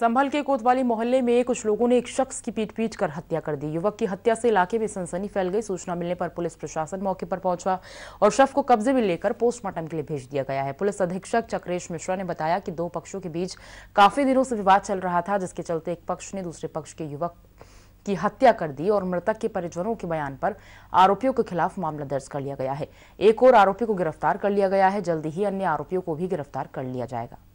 संभल के कोतवाली मोहल्ले में कुछ लोगों ने एक शख्स की पीट पीट कर हत्या कर दी युवक की हत्या से इलाके में सनसनी फैल गई सूचना मिलने पर पुलिस प्रशासन मौके पर पहुंचा और शव को कब्जे में लेकर पोस्टमार्टम के लिए भेज दिया गया है पुलिस अधीक्षक चक्रेश मिश्रा ने बताया कि दो पक्षों के बीच काफी दिनों से विवाद चल रहा था जिसके चलते एक पक्ष ने दूसरे पक्ष के युवक की हत्या कर दी और मृतक के परिजनों के बयान पर आरोपियों के खिलाफ मामला दर्ज कर लिया गया है एक और आरोपी को गिरफ्तार कर लिया गया है जल्दी ही अन्य आरोपियों को भी गिरफ्तार कर लिया जाएगा